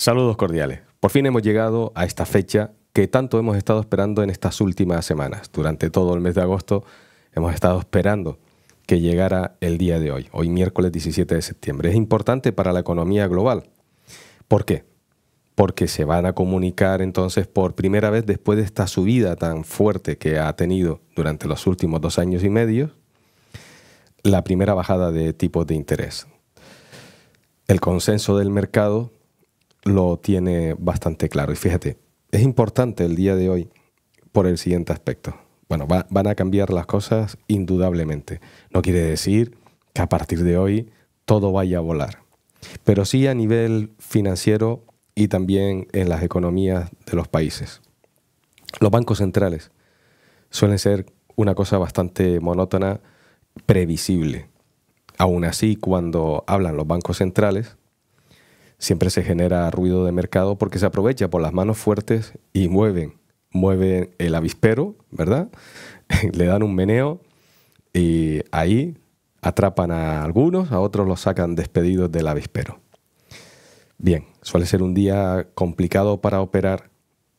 Saludos cordiales. Por fin hemos llegado a esta fecha que tanto hemos estado esperando en estas últimas semanas. Durante todo el mes de agosto hemos estado esperando que llegara el día de hoy, hoy miércoles 17 de septiembre. Es importante para la economía global. ¿Por qué? Porque se van a comunicar entonces por primera vez después de esta subida tan fuerte que ha tenido durante los últimos dos años y medio, la primera bajada de tipos de interés. El consenso del mercado lo tiene bastante claro. Y fíjate, es importante el día de hoy por el siguiente aspecto. Bueno, van a cambiar las cosas indudablemente. No quiere decir que a partir de hoy todo vaya a volar. Pero sí a nivel financiero y también en las economías de los países. Los bancos centrales suelen ser una cosa bastante monótona, previsible. Aún así, cuando hablan los bancos centrales, siempre se genera ruido de mercado porque se aprovecha por las manos fuertes y mueven, mueven el avispero, ¿verdad? Le dan un meneo y ahí atrapan a algunos, a otros los sacan despedidos del avispero. Bien, suele ser un día complicado para operar,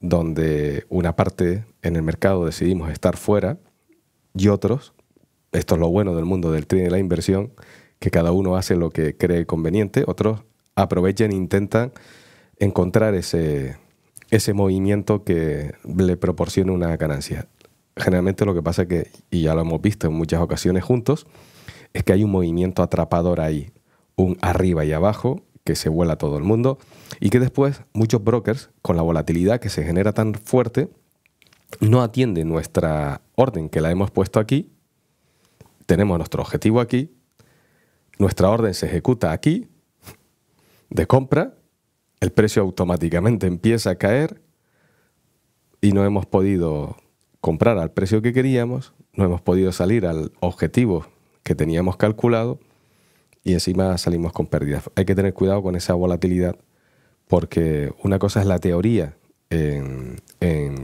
donde una parte en el mercado decidimos estar fuera y otros, esto es lo bueno del mundo del trading y la inversión, que cada uno hace lo que cree conveniente, otros aprovechen e intentan encontrar ese, ese movimiento que le proporcione una ganancia. Generalmente lo que pasa que, y ya lo hemos visto en muchas ocasiones juntos, es que hay un movimiento atrapador ahí, un arriba y abajo que se vuela todo el mundo y que después muchos brokers, con la volatilidad que se genera tan fuerte, no atienden nuestra orden que la hemos puesto aquí, tenemos nuestro objetivo aquí, nuestra orden se ejecuta aquí de compra, el precio automáticamente empieza a caer y no hemos podido comprar al precio que queríamos, no hemos podido salir al objetivo que teníamos calculado y encima salimos con pérdidas. Hay que tener cuidado con esa volatilidad porque una cosa es la teoría en,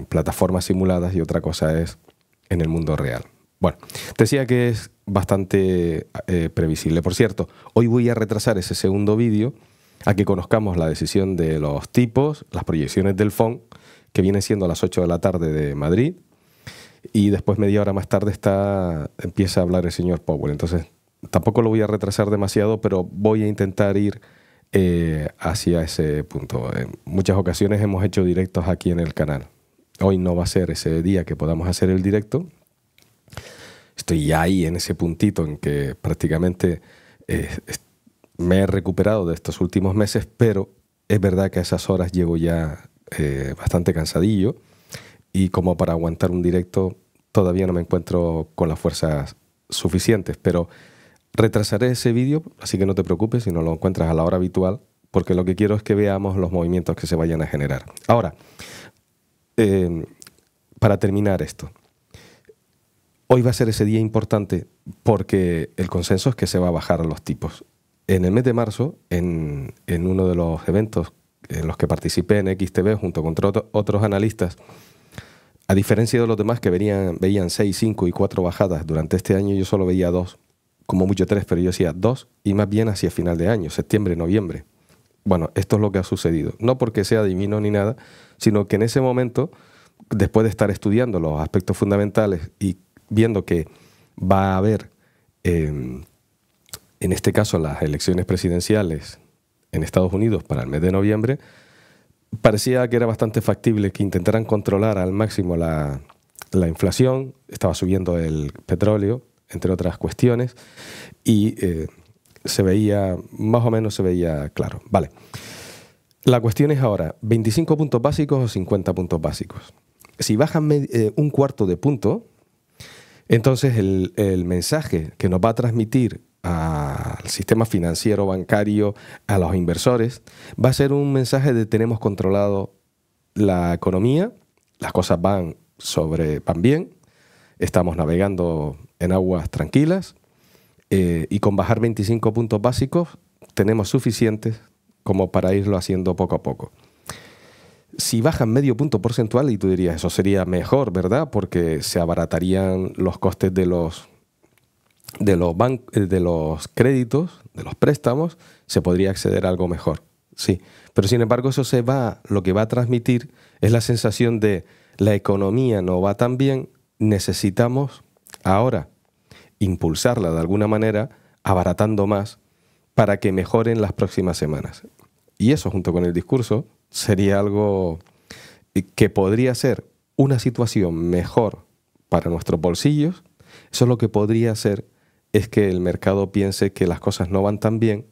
plataformas simuladas y otra cosa es en el mundo real. Bueno, decía que es bastante eh, previsible. Por cierto, hoy voy a retrasar ese segundo vídeo a que conozcamos la decisión de los tipos, las proyecciones del FON, que viene siendo a las 8 de la tarde de Madrid, y después media hora más tarde empieza a hablar el señor Powell. Entonces, tampoco lo voy a retrasar demasiado, pero voy a intentar ir eh, hacia ese punto. En muchas ocasiones hemos hecho directos aquí en el canal. Hoy no va a ser ese día que podamos hacer el directo. Estoy ya ahí en ese puntito en que prácticamente eh, me he recuperado de estos últimos meses, pero es verdad que a esas horas llego ya eh, bastante cansadillo y como para aguantar un directo todavía no me encuentro con las fuerzas suficientes, pero retrasaré ese vídeo, así que no te preocupes si no lo encuentras a la hora habitual, porque lo que quiero es que veamos los movimientos que se vayan a generar. Ahora, eh, para terminar esto, hoy va a ser ese día importante porque el consenso es que se va a bajar los tipos en el mes de marzo, en, uno de los eventos en los que participé en XTV junto con otros analistas, a diferencia de los demás que veían 6, 5 y 4 bajadas durante este año, yo solo veía dos, como mucho tres, pero yo decía dos y más bien hacia final de año, septiembre, noviembre. Bueno, esto es lo que ha sucedido. No porque sea divino ni nada, sino que en ese momento, después de estar estudiando los aspectos fundamentales y viendo que va a haber eh, en este caso las elecciones presidenciales en Estados Unidos para el mes de noviembre, parecía que era bastante factible que intentaran controlar al máximo la, inflación, estaba subiendo el petróleo, entre otras cuestiones, y eh, se veía, más o menos se veía claro. Vale. La cuestión es ahora, ¿25 puntos básicos o 50 puntos básicos? Si bajan eh, un cuarto de punto, entonces el, el mensaje que nos va a transmitir al sistema financiero, bancario, a los inversores, va a ser un mensaje de tenemos controlado la economía, las cosas van sobre van bien, estamos navegando en aguas tranquilas eh, y con bajar 25 puntos básicos tenemos suficientes como para irlo haciendo poco a poco. Si bajan medio punto porcentual, y tú dirías, eso sería mejor, ¿verdad? Porque se abaratarían los costes de los de los, eh, de los créditos, de los préstamos, se podría acceder a algo mejor. Sí, pero sin embargo eso se va, lo que va a transmitir es la sensación de la economía no va tan bien, necesitamos ahora impulsarla de alguna manera, abaratando más para que mejoren las próximas semanas. Y eso junto con el discurso sería algo eh, que podría ser una situación mejor para nuestros bolsillos, eso es lo que podría ser es que el mercado piense que las cosas no van tan bien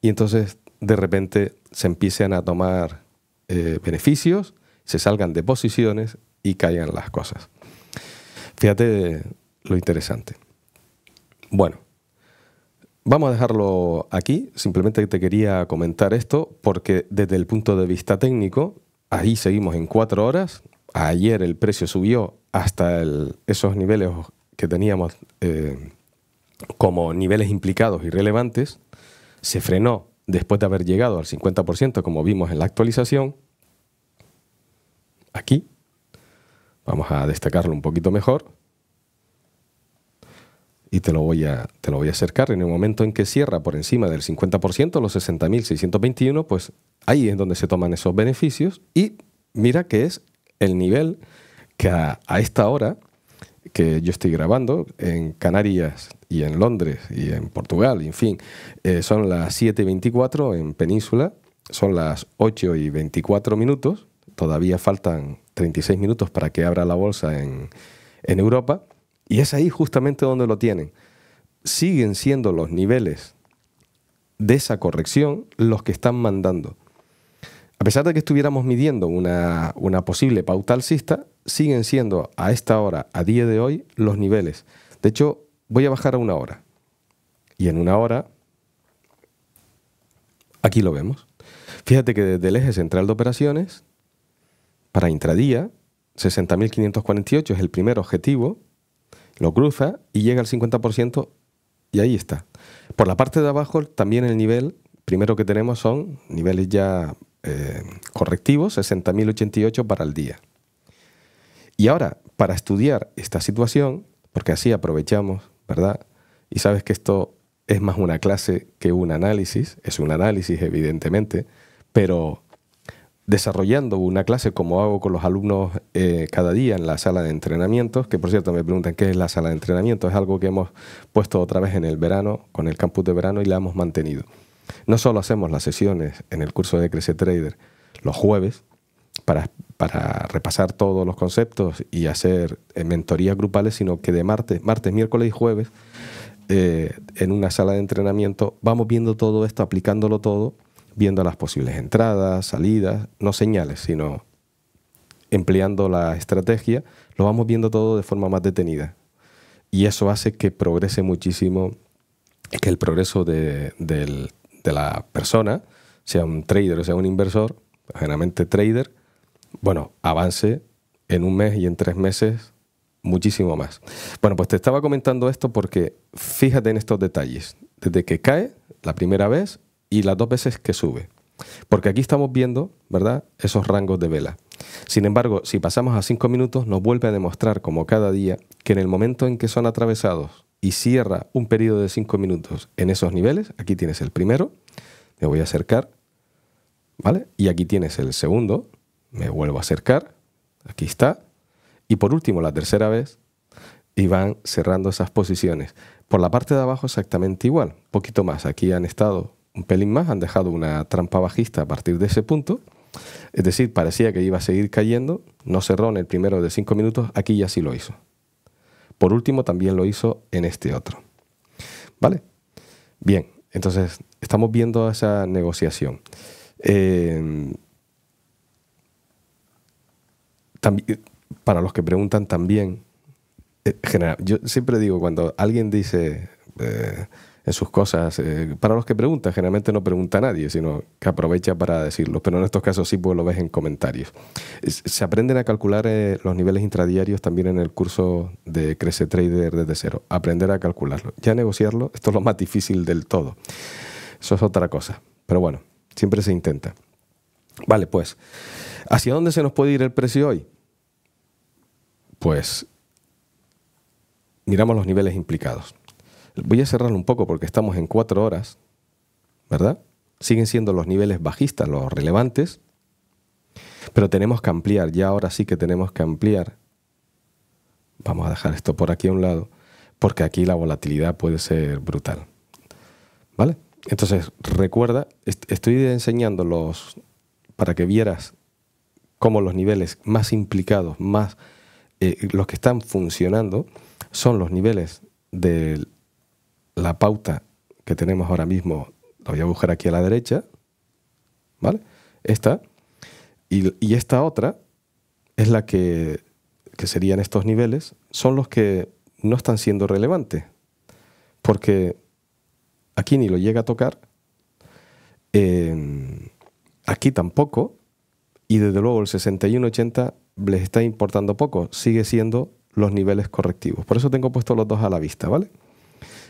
y entonces de repente se empiecen a tomar eh, beneficios, se salgan de posiciones y caigan las cosas. Fíjate lo interesante. Bueno, vamos a dejarlo aquí. Simplemente te quería comentar esto porque desde el punto de vista técnico, ahí seguimos en cuatro horas. Ayer el precio subió hasta esos niveles que teníamos. Eh, como niveles implicados y relevantes, se frenó después de haber llegado al 50%, como vimos en la actualización, aquí, vamos a destacarlo un poquito mejor, y te lo voy a, te lo voy a acercar, en el momento en que cierra por encima del 50%, los 60.621, pues ahí es donde se toman esos beneficios, y mira que es el nivel que a esta hora que yo estoy grabando en Canarias y en Londres y en Portugal, en fin, eh, son las 7.24 en península, son las 8 y 24 minutos, todavía faltan 36 minutos para que abra la bolsa en, en Europa, y es ahí justamente donde lo tienen. Siguen siendo los niveles de esa corrección los que están mandando. A pesar de que estuviéramos midiendo una, una posible pauta alcista, siguen siendo a esta hora, a día de hoy, los niveles. De hecho, voy a bajar a una hora. Y en una hora, aquí lo vemos. Fíjate que desde el eje central de operaciones, para intradía, 60.548 es el primer objetivo, lo cruza y llega al 50% y ahí está. Por la parte de abajo, también el nivel, primero que tenemos son niveles ya eh, correctivos, 60.088 para el día. Y ahora, para estudiar esta situación, porque así aprovechamos, ¿verdad? Y sabes que esto es más una clase que un análisis, es un análisis evidentemente, pero desarrollando una clase como hago con los alumnos eh, cada día en la sala de entrenamientos, que por cierto me preguntan qué es la sala de entrenamiento, es algo que hemos puesto otra vez en el verano, con el campus de verano y la hemos mantenido. No solo hacemos las sesiones en el curso de Crece Trader los jueves, para para repasar todos los conceptos y hacer eh, mentorías grupales, sino que de martes, martes, miércoles y jueves, eh, en una sala de entrenamiento, vamos viendo todo esto, aplicándolo todo, viendo las posibles entradas, salidas, no señales, sino empleando la estrategia, lo vamos viendo todo de forma más detenida. Y eso hace que progrese muchísimo, que el progreso de, de la persona, sea un trader o sea un inversor, generalmente trader, bueno, avance en un mes y en tres meses muchísimo más. Bueno, pues te estaba comentando esto porque fíjate en estos detalles. Desde que cae la primera vez y las dos veces que sube. Porque aquí estamos viendo, ¿verdad?, esos rangos de vela. Sin embargo, si pasamos a cinco minutos, nos vuelve a demostrar, como cada día, que en el momento en que son atravesados y cierra un periodo de cinco minutos en esos niveles, aquí tienes el primero, me voy a acercar, ¿vale? Y aquí tienes el segundo, me vuelvo a acercar, aquí está, y por último, la tercera vez, y van cerrando esas posiciones. Por la parte de abajo exactamente igual, poquito más, aquí han estado un pelín más, han dejado una trampa bajista a partir de ese punto, es decir, parecía que iba a seguir cayendo, no cerró en el primero de cinco minutos, aquí ya sí lo hizo. Por último, también lo hizo en este otro. ¿Vale? Bien, entonces estamos viendo esa negociación. Eh, para los que preguntan también, eh, general, yo siempre digo, cuando alguien dice eh, en sus cosas, eh, para los que preguntan, generalmente no pregunta a nadie, sino que aprovecha para decirlo, pero en estos casos sí pues lo ves en comentarios. Se aprenden a calcular los niveles intradiarios también en el curso de Crece Trader desde cero, aprender a calcularlo. Ya negociarlo, esto es lo más difícil del todo. Eso es otra cosa, pero bueno, siempre se intenta. Vale, pues... ¿Hacia dónde se nos puede ir el precio hoy? Pues miramos los niveles implicados. Voy a cerrarlo un poco porque estamos en cuatro horas, ¿verdad? Siguen siendo los niveles bajistas los relevantes, pero tenemos que ampliar, ya ahora sí que tenemos que ampliar. Vamos a dejar esto por aquí a un lado, porque aquí la volatilidad puede ser brutal. ¿Vale? Entonces, recuerda, estoy enseñándolos para que vieras como los niveles más implicados, más eh, los que están funcionando, son los niveles de la pauta que tenemos ahora mismo. La voy a buscar aquí a la derecha, ¿vale? Esta. Y, esta otra es la que, que serían estos niveles, son los que no están siendo relevantes. Porque aquí ni lo llega a tocar, eh, aquí tampoco, y desde luego el 6180 les está importando poco, sigue siendo los niveles correctivos. Por eso tengo puestos los dos a la vista, ¿vale?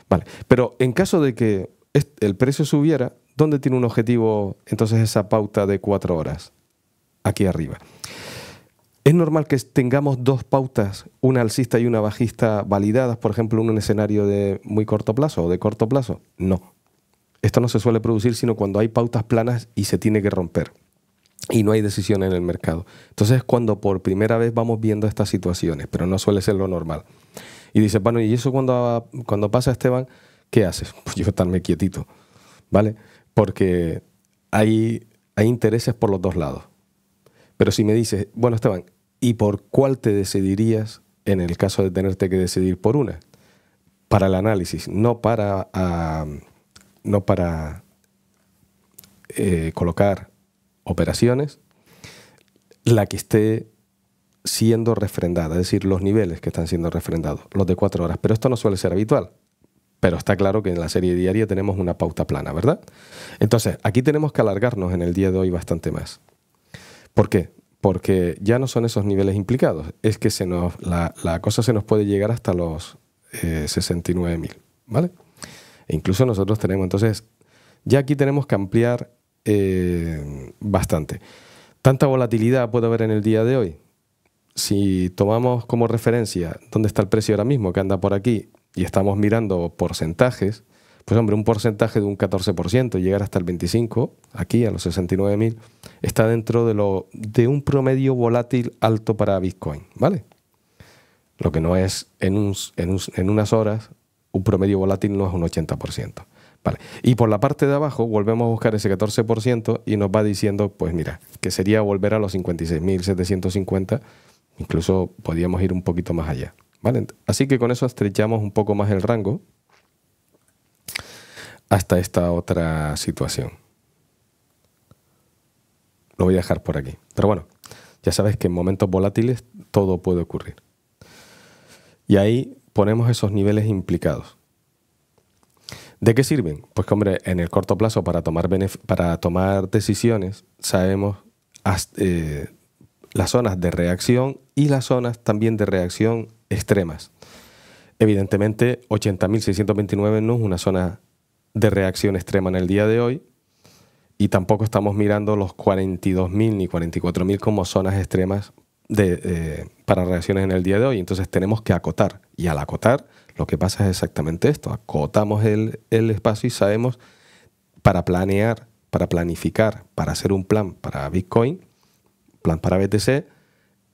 Vale, pero en caso de que el precio subiera, ¿dónde tiene un objetivo entonces esa pauta de cuatro horas? Aquí arriba. ¿Es normal que tengamos dos pautas, una alcista y una bajista, validadas, por ejemplo, en un escenario de muy corto plazo o de corto plazo? No. Esto no se suele producir sino cuando hay pautas planas y se tiene que romper y no hay decisión en el mercado. Entonces cuando por primera vez vamos viendo estas situaciones, pero no suele ser lo normal. Y dice, bueno, ¿y eso cuando, cuando pasa, Esteban? ¿Qué haces? Pues yo estarme quietito, ¿vale? Porque hay, hay intereses por los dos lados. Pero si me dices, bueno, Esteban, ¿y por cuál te decidirías en el caso de tenerte que decidir por una? Para el análisis, no para, ah, no para eh, colocar operaciones, la que esté siendo refrendada, es decir, los niveles que están siendo refrendados, los de cuatro horas. Pero esto no suele ser habitual. Pero está claro que en la serie diaria tenemos una pauta plana, ¿verdad? Entonces, aquí tenemos que alargarnos en el día de hoy bastante más. ¿Por qué? Porque ya no son esos niveles implicados. Es que se nos, la, cosa se nos puede llegar hasta los 69.000, eh, ¿vale? E incluso nosotros tenemos, entonces, ya aquí tenemos que ampliar eh, bastante. ¿Tanta volatilidad puede haber en el día de hoy? Si tomamos como referencia dónde está el precio ahora mismo, que anda por aquí, y estamos mirando porcentajes, pues hombre, un porcentaje de un 14%, llegar hasta el 25%, aquí a los 69.000, está dentro de, lo, de un promedio volátil alto para Bitcoin, ¿vale? Lo que no es en, un, en, en unas horas, un promedio volátil no es un 80%. Y por la parte de abajo volvemos a buscar ese 14% y nos va diciendo, pues mira, que sería volver a los 56.750, incluso podríamos ir un poquito más allá. ¿Vale? Así que con eso estrechamos un poco más el rango hasta esta otra situación. Lo voy a dejar por aquí. Pero bueno, ya sabes que en momentos volátiles todo puede ocurrir. Y ahí ponemos esos niveles implicados. ¿De qué sirven? Pues hombre, en el corto plazo para tomar, para tomar decisiones sabemos eh, las zonas de reacción y las zonas también de reacción extremas. Evidentemente, 80.629 no es una zona de reacción extrema en el día de hoy y tampoco estamos mirando los 42.000 ni 44.000 como zonas extremas eh, para reacciones en el día de hoy. Entonces tenemos que acotar. Y al acotar, lo que pasa es exactamente esto. Acotamos el, espacio y sabemos para planear, para planificar, para hacer un plan para Bitcoin, plan para BTC,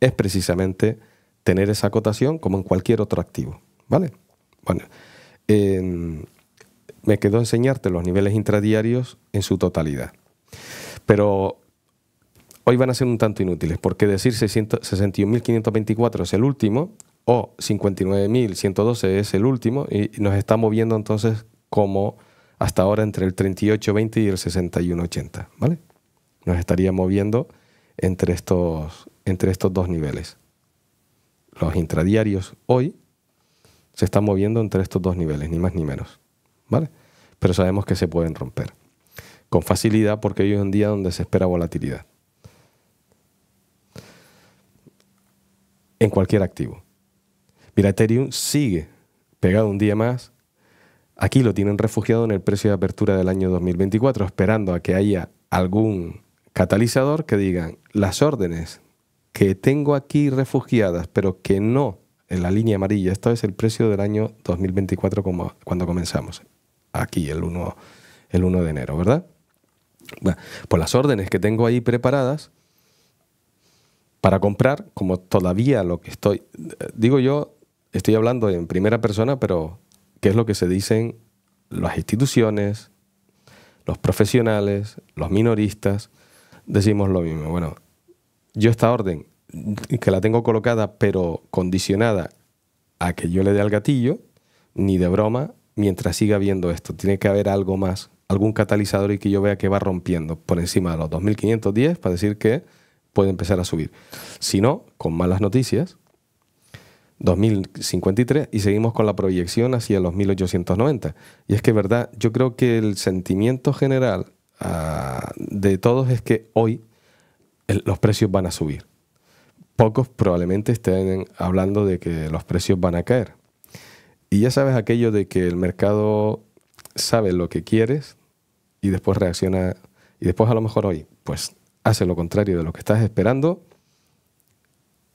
es precisamente tener esa acotación como en cualquier otro activo. ¿Vale? Bueno, em, me quedó enseñarte los niveles intradiarios en su totalidad. Pero hoy van a ser un tanto inútiles, porque decir 61.524 es el último o 59.112 es el último y nos está moviendo entonces como hasta ahora entre el 38.20 y el 61.80, ¿vale? Nos estaría moviendo entre estos, entre estos dos niveles. Los intradiarios hoy se están moviendo entre estos dos niveles, ni más ni menos, ¿vale? Pero sabemos que se pueden romper con facilidad porque hoy es un día donde se espera volatilidad. en cualquier activo. Mira, Ethereum sigue pegado un día más. Aquí lo tienen refugiado en el precio de apertura del año 2024, esperando a que haya algún catalizador que digan las órdenes que tengo aquí refugiadas, pero que no en la línea amarilla. Esto es el precio del año 2024 cuando comenzamos. Aquí, el 1, el 1 de enero, ¿verdad? Bueno, pues las órdenes que tengo ahí preparadas para comprar, como todavía lo que estoy, digo yo, estoy hablando en primera persona, pero ¿qué es lo que se dicen las instituciones, los profesionales, los minoristas? Decimos lo mismo. Bueno, yo esta orden, que la tengo colocada, pero condicionada a que yo le dé al gatillo, ni de broma, mientras siga viendo esto. Tiene que haber algo más, algún catalizador y que yo vea que va rompiendo por encima de los 2.510 para decir que puede empezar a subir. Si no, con malas noticias, 2053 y seguimos con la proyección hacia los 1890. Y es que, verdad, yo creo que el sentimiento general ah, de todos es que hoy los precios van a subir. Pocos probablemente estén hablando de que los precios van a caer. Y ya sabes aquello de que el mercado sabe lo que quieres y después reacciona. Y después a lo mejor hoy, pues hace lo contrario de lo que estás esperando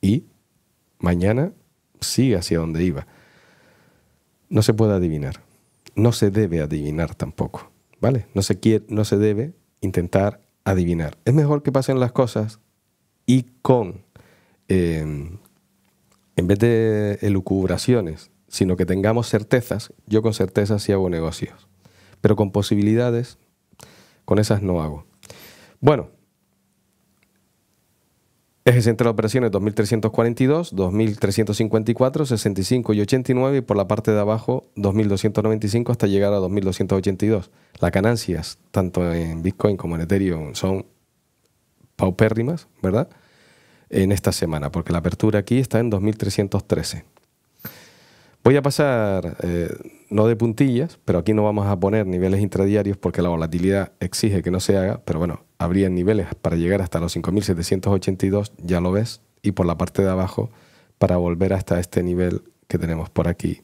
y mañana sigue hacia donde iba. No se puede adivinar. No se debe adivinar tampoco. ¿Vale? No se, quiere, no se debe intentar adivinar. Es mejor que pasen las cosas y con, em, en vez de elucubraciones, sino que tengamos certezas, yo con certezas sí hago negocios. Pero con posibilidades, con esas no hago. Bueno, Eje de operaciones 2342, 2354, 65 y 89 y por la parte de abajo 2295 hasta llegar a 2282. Las ganancias, tanto en Bitcoin como en Ethereum, son paupérrimas, ¿verdad? En esta semana, porque la apertura aquí está en 2313. Voy a pasar, eh, no de puntillas, pero aquí no vamos a poner niveles intradiarios porque la volatilidad exige que no se haga, pero bueno, habría niveles para llegar hasta los 5.782, ya lo ves, y por la parte de abajo para volver hasta este nivel que tenemos por aquí,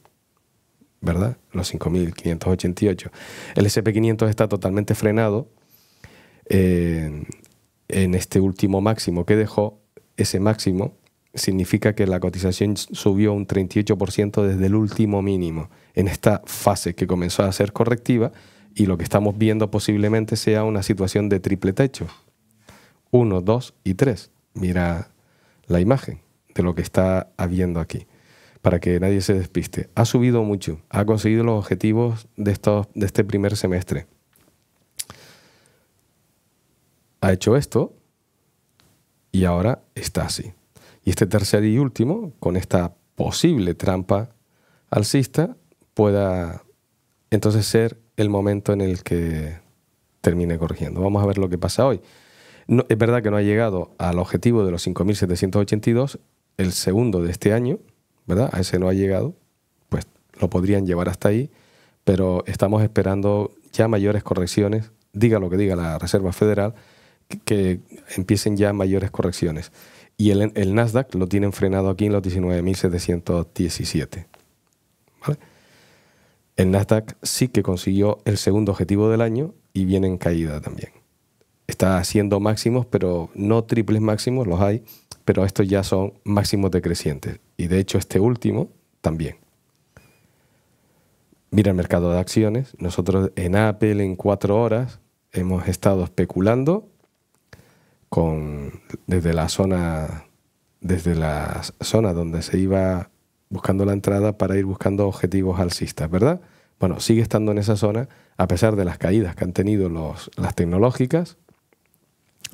¿verdad? Los 5.588. El SP500 está totalmente frenado eh, en este último máximo que dejó, ese máximo significa que la cotización subió un 38% desde el último mínimo en esta fase que comenzó a ser correctiva y lo que estamos viendo posiblemente sea una situación de triple techo. Uno, dos y tres. Mira la imagen de lo que está habiendo aquí, para que nadie se despiste. Ha subido mucho, ha conseguido los objetivos de, estos, de este primer semestre. Ha hecho esto y ahora está así. Y este tercer y último, con esta posible trampa alcista, pueda entonces ser el momento en el que termine corrigiendo. Vamos a ver lo que pasa hoy. es verdad que no ha llegado al objetivo de los 5.782, el segundo de este año, ¿verdad? A ese no ha llegado, pues lo podrían llevar hasta ahí, pero estamos esperando ya mayores correcciones, diga lo que diga la Reserva Federal, que empiecen ya mayores correcciones y el, Nasdaq lo tienen frenado aquí en los 19.717. El Nasdaq sí que consiguió el segundo objetivo del año y viene en caída también. Está haciendo máximos, pero no triples máximos, los hay, pero estos ya son máximos decrecientes. Y de hecho este último también. Mira el mercado de acciones. Nosotros en Apple en cuatro horas hemos estado especulando con, desde la zona desde la zona donde se iba buscando la entrada para ir buscando objetivos alcistas, ¿verdad? Bueno, sigue estando en esa zona, a pesar de las caídas que han tenido las tecnológicas,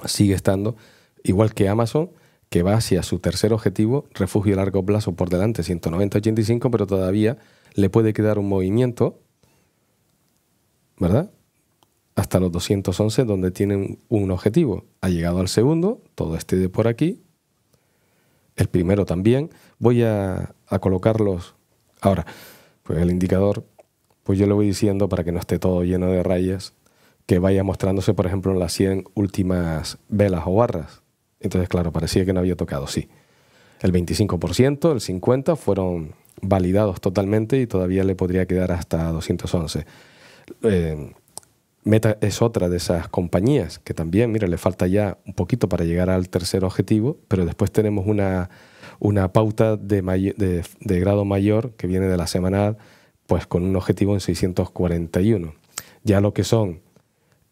sigue estando, igual que Amazon, que va hacia su tercer objetivo, refugio a largo plazo por delante, 190 pero todavía le puede quedar un movimiento, ¿verdad? hasta los 211 donde tienen un objetivo. Ha llegado al segundo, todo este de por aquí, el primero también. Voy a, colocarlos ahora, pues el indicador, pues yo le voy diciendo para que no esté todo lleno de rayas, que vaya mostrándose, por ejemplo, en las 100 últimas velas o barras. Entonces, claro, parecía que no había tocado, sí. El 25%, el 50% fueron validados totalmente y todavía le podría quedar hasta 211. Meta es otra de esas compañías que también, mira, le falta ya un poquito para llegar al tercer objetivo, pero después tenemos una, pauta de, grado mayor que viene de la semanal, pues con un objetivo en 641. Ya lo que son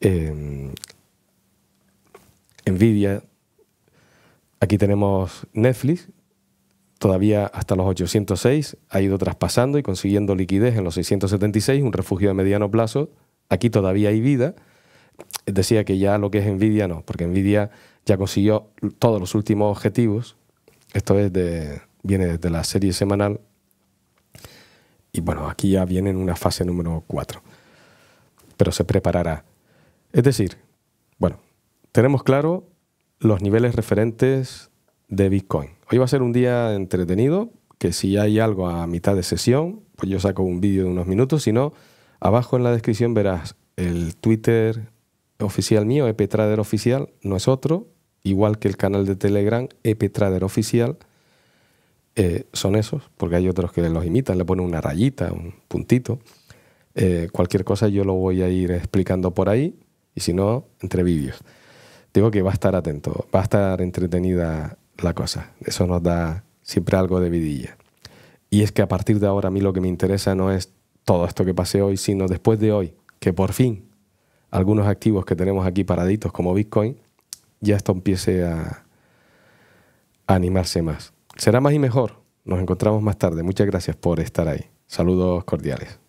em, Nvidia, aquí tenemos Netflix, todavía hasta los 806, ha ido traspasando y consiguiendo liquidez en los 676, un refugio de mediano plazo aquí todavía hay vida. Decía que ya lo que es Nvidia no, porque Nvidia ya consiguió todos los últimos objetivos. Esto es de, viene desde la serie semanal. Y bueno, aquí ya viene en una fase número 4. Pero se preparará. Es decir, bueno, tenemos claro los niveles referentes de Bitcoin. Hoy va a ser un día entretenido, que si hay algo a mitad de sesión, pues yo saco un vídeo de unos minutos, si no, Abajo en la descripción verás el Twitter oficial mío, Epetrader Oficial, no es otro, igual que el canal de Telegram, Epetrader Oficial. Eh, son esos, porque hay otros que los imitan, le ponen una rayita, un puntito. Eh, cualquier cosa yo lo voy a ir explicando por ahí y si no, entre vídeos. Digo que va a estar atento, va a estar entretenida la cosa. Eso nos da siempre algo de vidilla. Y es que a partir de ahora a mí lo que me interesa no es todo esto que pase hoy, sino después de hoy, que por fin algunos activos que tenemos aquí paraditos como Bitcoin, ya esto empiece a, a animarse más. Será más y mejor. Nos encontramos más tarde. Muchas gracias por estar ahí. Saludos cordiales.